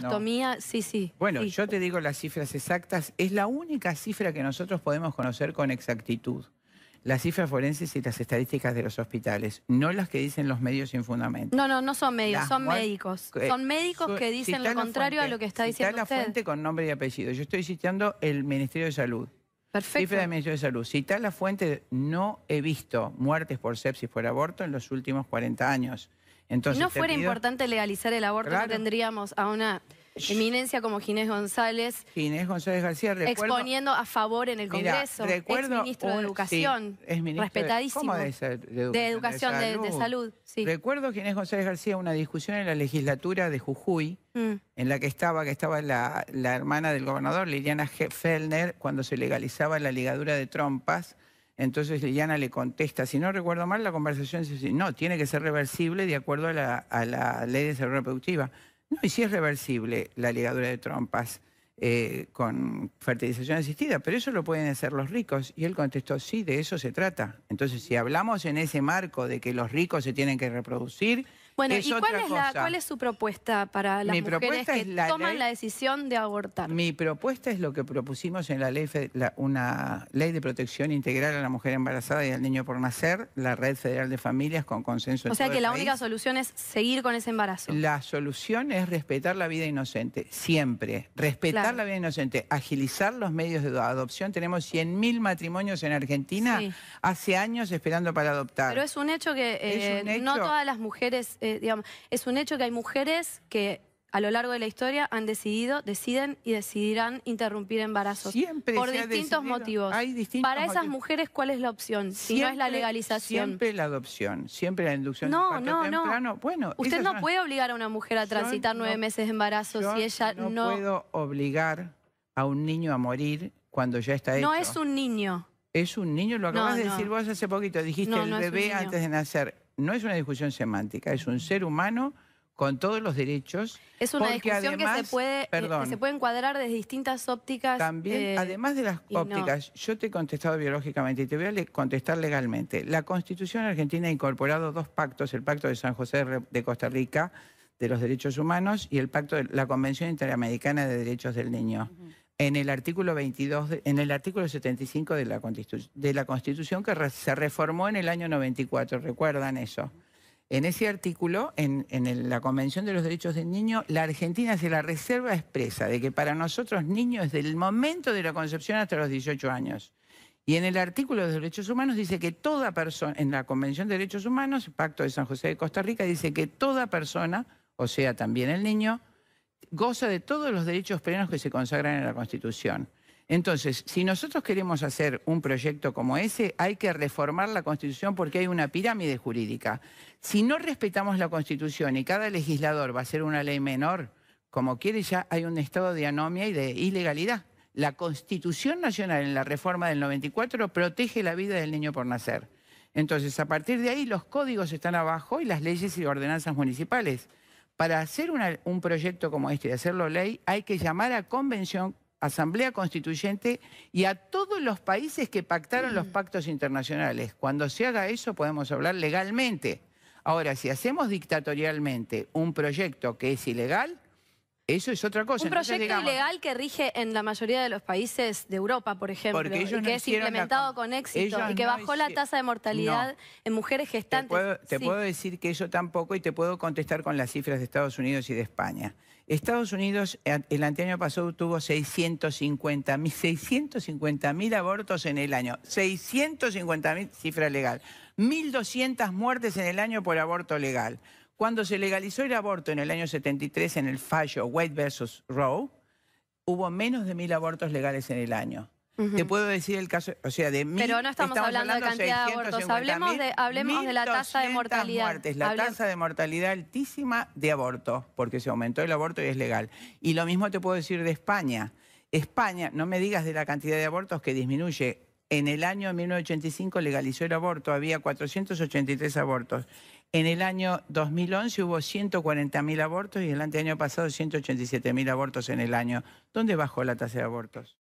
Los sí, sí. Bueno, yo te digo las cifras exactas. Es la única cifra que nosotros podemos conocer con exactitud. Las cifras forenses y las estadísticas de los hospitales, no las que dicen los medios sin fundamento. No, no, no son medios, eh, son médicos. son médicos que dicen lo contrario a lo que está diciendo la Cita la fuente con nombre y apellido. Yo estoy citando el Ministerio de Salud. Perfecto. Cifra del Ministerio de Salud. Cita la fuente, no he visto muertes por sepsis por aborto en los últimos 40 años si no fuera importante legalizar el aborto, no tendríamos a una eminencia como Ginés González. Ginés González García, exponiendo a favor en el Congreso. ministro de Educación, respetadísimo. De, Educación? De de Salud. sí. Recuerdo Ginés González García una discusión en la legislatura de Jujuy, mm. en la que estaba, que estaba la, hermana del gobernador, Liliana G. Fellner, cuando se legalizaba la ligadura de trompas. Entonces Liliana le contesta, si no recuerdo mal, la conversación dice, no, tiene que ser reversible de acuerdo a la, ley de salud reproductiva. No, y si es reversible la ligadura de trompas eh, con fertilización asistida, pero eso lo pueden hacer los ricos. Y él contestó, sí, de eso se trata. Entonces, si hablamos en ese marco de que los ricos se tienen que reproducir bueno, ¿y cuál, es cuál es su propuesta para las mujeres que toman la decisión de abortar? Mi propuesta es lo que propusimos en la ley, una ley de protección integral a la mujer embarazada y al niño por nacer, la Red Federal de Familias con consenso. O sea que la única solución es seguir con ese embarazo. La solución es respetar la vida inocente, siempre. Respetar la vida inocente, agilizar los medios de adopción. Tenemos 100.000 matrimonios en Argentina hace años esperando para adoptar. Pero es un hecho que eh, no todas las mujeres eh, es un hecho que hay mujeres que a lo largo de la historia han decidido, deciden y decidirán interrumpir embarazos. por distintos motivos. Para esas mujeres, ¿cuál es la opción? si no es la legalización. Siempre la adopción, siempre la inducción. No, no, no. Bueno, Usted no puede obligar a una mujer a transitar nueve meses de embarazo si ella no. No puedo obligar a un niño a morir cuando ya está hecho. No es un niño. Es un niño, lo acabas de decir vos hace poquito, dijiste el bebé antes de nacer. No es una discusión semántica, es un ser humano con todos los derechos. Es una discusión que, se puede, eh, se encuadrar desde distintas ópticas. También, eh, además de las ópticas, yo te he contestado biológicamente y te voy a contestar legalmente. La Constitución argentina ha incorporado dos pactos, el Pacto de San José de Costa Rica de los Derechos Humanos y el Pacto de la Convención Interamericana de Derechos del Niño en el artículo 22, en el artículo 75 de la, de la Constitución que se reformó en el año 94, ¿recuerdan eso? En ese artículo, en, la Convención de los Derechos del Niño, la Argentina hace la reserva expresa de que para nosotros niños desde el momento de la concepción hasta los 18 años. Y en el artículo de derechos humanos dice que toda persona, en la Convención de Derechos Humanos, Pacto de San José de Costa Rica, dice que toda persona, o sea, también el niño, goza de todos los derechos plenos que se consagran en la Constitución. Entonces, si nosotros queremos hacer un proyecto como ese, hay que reformar la Constitución porque hay una pirámide jurídica. Si no respetamos la Constitución y cada legislador va a hacer una ley menor, como quiere, ya hay un estado de anomia y de ilegalidad. La Constitución Nacional en la reforma del 94 protege la vida del niño por nacer. Entonces, a partir de ahí, los códigos están abajo y las leyes y ordenanzas municipales para hacer un proyecto como este y hacerlo ley, hay que llamar a convención, asamblea constituyente y a todos los países que pactaron los mm. pactos internacionales. Cuando se haga eso podemos hablar legalmente. Ahora, si hacemos dictatorialmente un proyecto que es ilegal, eso es otra cosa. Un proyecto ilegal que rige en la mayoría de los países de Europa, por ejemplo, y que es implementado con éxito y que bajó la tasa de mortalidad en mujeres gestantes. Te, puedo, decir que eso tampoco y te puedo contestar con las cifras de Estados Unidos y de España. Estados Unidos eh, el año pasado tuvo 650 mil abortos en el año. 650 mil, cifra legal. 1.200 muertes en el año por aborto legal. Cuando se legalizó el aborto en el año 73 en el fallo White versus Roe, hubo menos de mil abortos legales en el año. Te puedo decir el caso, o sea, de mil. Pero no estamos, hablando, de cantidad de abortos, hablemos de, la tasa de mortalidad. la tasa de mortalidad altísima de aborto, porque se aumentó el aborto y es legal. Y lo mismo te puedo decir de España. España, no me digas de la cantidad de abortos que disminuye. En el año 1985 legalizó el aborto, había 483 abortos. En el año 2011 hubo 140.000 abortos y el año pasado 187.000 abortos en el año. ¿Dónde bajó la tasa de abortos?